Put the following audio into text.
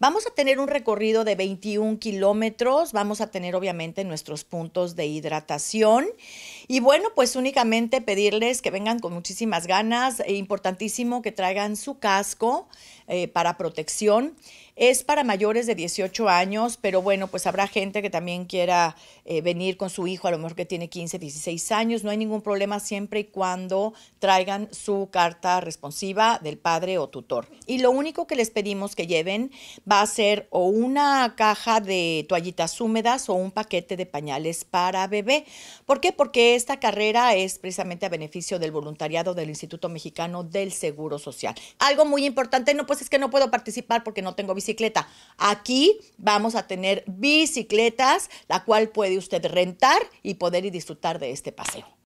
Vamos a tener un recorrido de 21 kilómetros, vamos a tener obviamente nuestros puntos de hidratación y bueno, pues únicamente pedirles que vengan con muchísimas ganas, e importantísimo que traigan su casco eh, para protección. Es para mayores de 18 años, pero bueno, pues habrá gente que también quiera eh, venir con su hijo, a lo mejor que tiene 15, 16 años. No hay ningún problema siempre y cuando traigan su carta responsiva del padre o tutor. Y lo único que les pedimos que lleven va a ser o una caja de toallitas húmedas o un paquete de pañales para bebé. ¿Por qué? Porque esta carrera es precisamente a beneficio del voluntariado del Instituto Mexicano del Seguro Social. Algo muy importante, no, pues es que no puedo participar porque no tengo visita bicicleta. Aquí vamos a tener bicicletas, la cual puede usted rentar y poder disfrutar de este paseo.